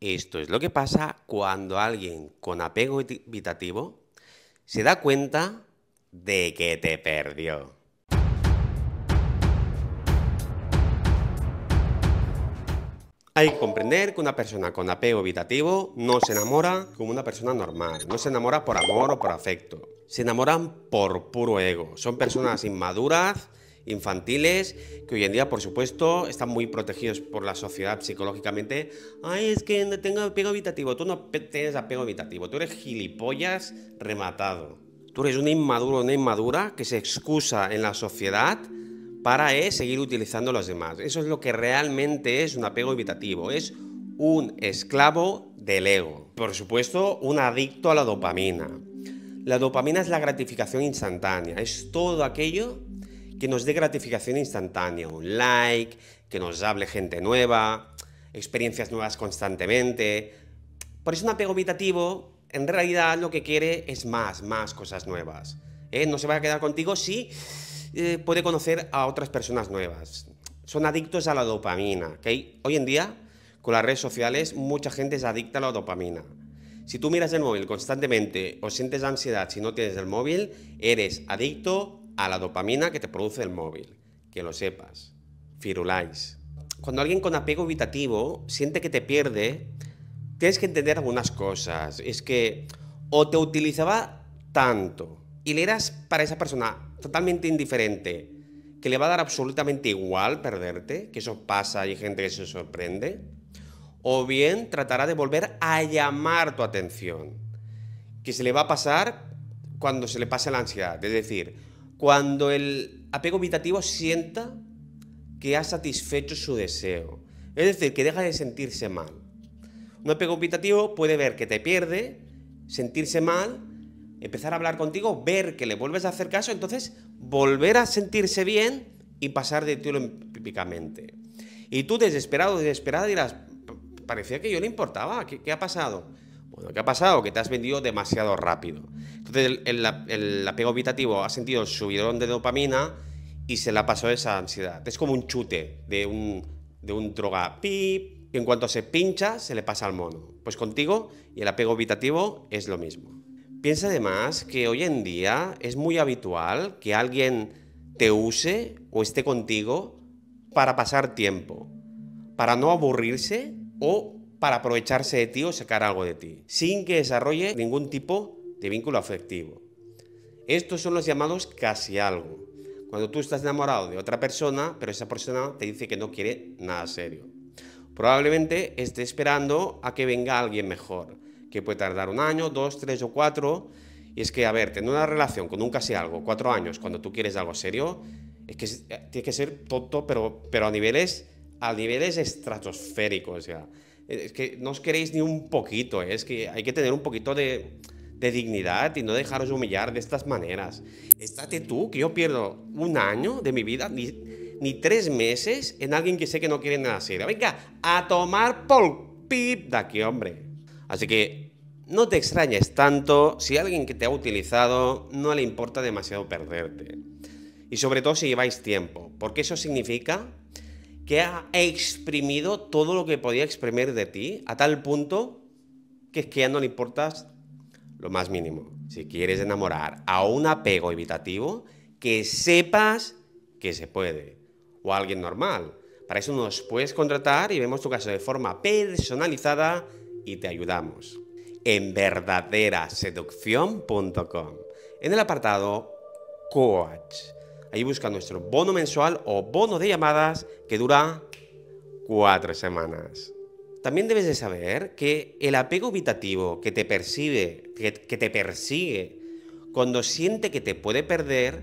Esto es lo que pasa cuando alguien con apego evitativo se da cuenta de que te perdió. Hay que comprender que una persona con apego evitativo no se enamora como una persona normal, no se enamora por amor o por afecto, se enamoran por puro ego, son personas inmaduras infantiles, que hoy en día, por supuesto, están muy protegidos por la sociedad psicológicamente. Ay, es que no tengo apego habitativo. Tú no tienes apego habitativo. Tú eres gilipollas rematado. Tú eres un inmaduro, una inmadura que se excusa en la sociedad para eh, seguir utilizando a los demás. Eso es lo que realmente es un apego evitativo. Es un esclavo del ego. Por supuesto, un adicto a la dopamina. La dopamina es la gratificación instantánea, es todo aquello que nos dé gratificación instantánea, un like, que nos hable gente nueva, experiencias nuevas constantemente. Por eso un apego evitativo en realidad lo que quiere es más, más cosas nuevas. ¿Eh? No se va a quedar contigo si eh, puede conocer a otras personas nuevas. Son adictos a la dopamina. Hoy en día, con las redes sociales, mucha gente es adicta a la dopamina. Si tú miras el móvil constantemente o sientes ansiedad si no tienes el móvil, eres adicto a la dopamina que te produce el móvil, que lo sepas. Firuláis. Cuando alguien con apego evitativo siente que te pierde, tienes que entender algunas cosas. Es que o te utilizaba tanto y le eras para esa persona totalmente indiferente, que le va a dar absolutamente igual perderte, que eso pasa, hay gente que se sorprende, o bien tratará de volver a llamar tu atención, que se le va a pasar cuando se le pase la ansiedad, es decir, cuando el apego evitativo sienta que ha satisfecho su deseo. Es decir, que deja de sentirse mal. Un apego evitativo puede ver que te pierde, sentirse mal, empezar a hablar contigo, ver que le vuelves a hacer caso, entonces volver a sentirse bien y pasar de ti olímpicamente. Y tú desesperado, desesperada dirás, parecía que yo le importaba, qué ha pasado? Bueno, ¿qué ha pasado? Que te has vendido demasiado rápido. Entonces el, apego habitativo ha sentido el subidón de dopamina y se la pasó esa ansiedad. Es como un chute de un, de droga. Pip, en cuanto se pincha, se le pasa al mono. Pues contigo y el apego habitativo es lo mismo. Piensa además que hoy en día es muy habitual que alguien te use o esté contigo para pasar tiempo, para no aburrirse o para aprovecharse de ti o sacar algo de ti, sin que desarrolle ningún tipo de vínculo afectivo. Estos son los llamados casi algo, cuando tú estás enamorado de otra persona, pero esa persona te dice que no quiere nada serio. Probablemente esté esperando a que venga alguien mejor, que puede tardar un año, dos, tres o cuatro. Y es que, a ver, tener una relación con un casi algo, cuatro años, cuando tú quieres algo serio, es que eh, tiene que ser tonto, pero, pero a niveles a niveles estratosféricos. O eh, es que no os queréis ni un poquito, eh, es que hay que tener un poquito de, dignidad y no dejaros humillar de estas maneras. Estate tú, que yo pierdo un año de mi vida, ni, tres meses, en alguien que sé que no quiere nada serio. Venga, a tomar por pip de aquí, hombre. Así que no te extrañes tanto si alguien que te ha utilizado no le importa demasiado perderte. Y sobre todo si lleváis tiempo, porque eso significa que ha exprimido todo lo que podía exprimir de ti, a tal punto que es que ya no le importas lo más mínimo. Si quieres enamorar a un apego evitativo, que sepas que se puede. O a alguien normal. Para eso nos puedes contratar y vemos tu caso de forma personalizada y te ayudamos. En verdaderaseducción.com. En el apartado Coach. Ahí busca nuestro bono mensual o bono de llamadas que dura cuatro semanas. También debes de saber que el apego evitativo que te percibe, que, te persigue cuando siente que te puede perder,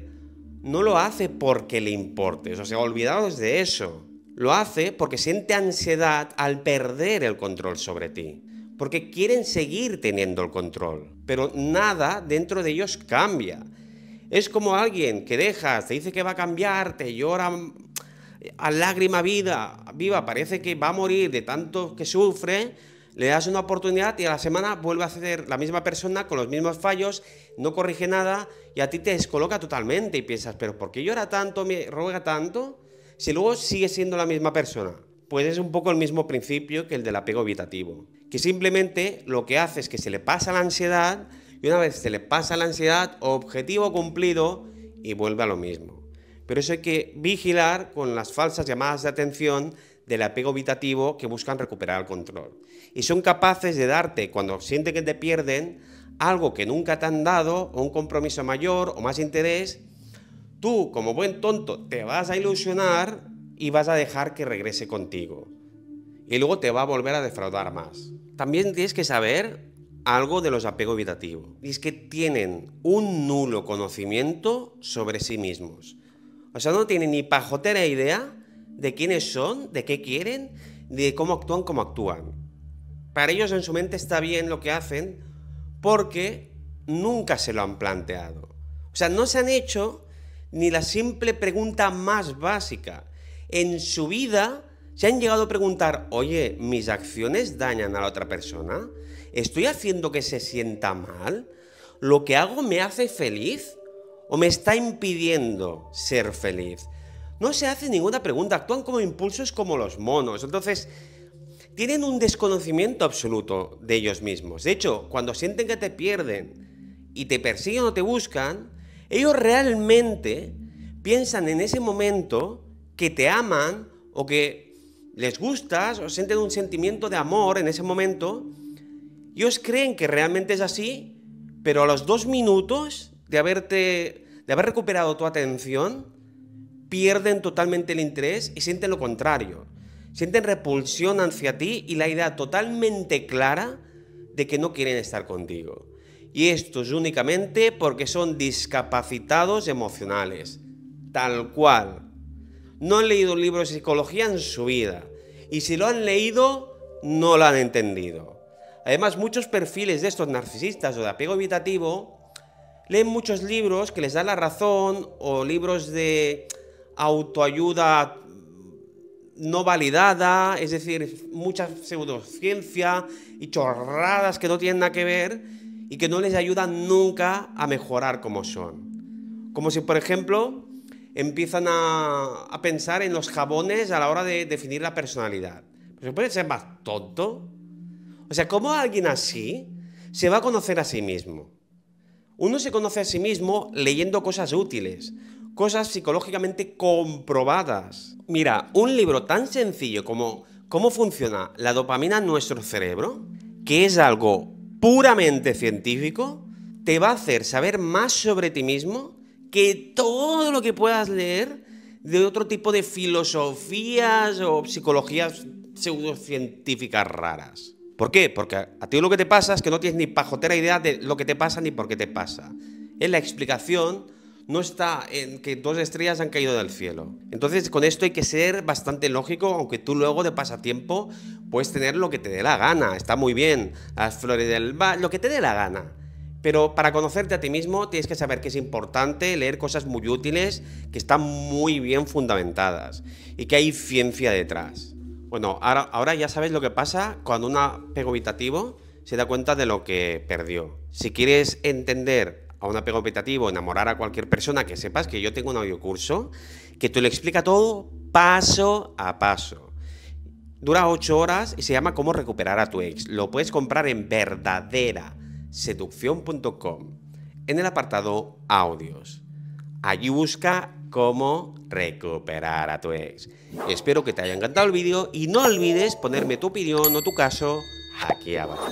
no lo hace porque le importes, o sea, olvidaos de eso. Lo hace porque siente ansiedad al perder el control sobre ti, porque quieren seguir teniendo el control, pero nada dentro de ellos cambia. Es como alguien que dejas, te dice que va a cambiarte, te llora mm, a lágrima vida, viva, parece que va a morir de tanto que sufre, le das una oportunidad y a la semana vuelve a ser la misma persona con los mismos fallos, no corrige nada y a ti te descoloca totalmente y piensas, pero ¿por qué llora tanto, me ruega tanto? Si luego sigue siendo la misma persona. Pues es un poco el mismo principio que el del apego evitativo, que simplemente lo que hace es que se le pasa la ansiedad, y una vez se le pasa la ansiedad, objetivo cumplido y vuelve a lo mismo. Pero eso hay que vigilar con las falsas llamadas de atención del apego habitativo que buscan recuperar el control. Y son capaces de darte, cuando sienten que te pierden, algo que nunca te han dado, o un compromiso mayor o más interés, tú como buen tonto te vas a ilusionar y vas a dejar que regrese contigo. Y luego te va a volver a defraudar más. También tienes que saber algo de los apego evitativo. Y es que tienen un nulo conocimiento sobre sí mismos. O sea, no tienen ni pajotera idea de quiénes son, de qué quieren, de cómo actúan, cómo actúan. Para ellos en su mente está bien lo que hacen porque nunca se lo han planteado. O sea, no se han hecho ni la simple pregunta más básica. En su vida ¿Se han llegado a preguntar, oye, mis acciones dañan a la otra persona? ¿Estoy haciendo que se sienta mal? ¿Lo que hago me hace feliz? ¿O me está impidiendo ser feliz? No se hace ninguna pregunta, actúan como impulsos como los monos. Entonces, tienen un desconocimiento absoluto de ellos mismos. De hecho, cuando sienten que te pierden y te persiguen o te buscan, ellos realmente piensan en ese momento que te aman o que les gustas o sienten un sentimiento de amor en ese momento ellos creen que realmente es así, pero a los dos minutos de haberte, de haber recuperado tu atención, pierden totalmente el interés y sienten lo contrario. Sienten repulsión hacia ti y la idea totalmente clara de que no quieren estar contigo. Y esto es únicamente porque son discapacitados emocionales. Tal cual no han leído un libro de psicología en su vida. Y si lo han leído, no lo han entendido. Además, muchos perfiles de estos narcisistas o de apego evitativo leen muchos libros que les dan la razón o libros de autoayuda no validada, es decir, mucha pseudociencia y chorradas que no tienen nada que ver y que no les ayudan nunca a mejorar como son. Como si, por ejemplo, empiezan a, pensar en los jabones a la hora de definir la personalidad. Pero pues se puede ser más tonto. O sea, ¿cómo alguien así se va a conocer a sí mismo? Uno se conoce a sí mismo leyendo cosas útiles, cosas psicológicamente comprobadas. Mira, un libro tan sencillo como ¿Cómo funciona la dopamina en nuestro cerebro? que es algo puramente científico, te va a hacer saber más sobre ti mismo que todo lo que puedas leer de otro tipo de filosofías o psicologías pseudocientíficas raras. ¿Por qué? Porque a ti lo que te pasa es que no tienes ni pajotera idea de lo que te pasa ni por qué te pasa. En la explicación no está en que dos estrellas han caído del cielo. Entonces con esto hay que ser bastante lógico, aunque tú luego de pasatiempo puedes tener lo que te dé la gana, está muy bien, las flores del bar, lo que te dé la gana. Pero para conocerte a ti mismo tienes que saber que es importante leer cosas muy útiles, que están muy bien fundamentadas y que hay ciencia detrás. Bueno, ahora, ya sabes lo que pasa cuando un apego habitativo se da cuenta de lo que perdió. Si quieres entender a un apego evitativo, enamorar a cualquier persona, que sepas que yo tengo un audiocurso que te lo explica todo paso a paso. Dura 8 horas y se llama Cómo recuperar a tu ex. Lo puedes comprar en verdadera seducción.com en el apartado audios. Allí busca cómo recuperar a tu ex. Espero que te haya encantado el vídeo y no olvides ponerme tu opinión o tu caso aquí abajo.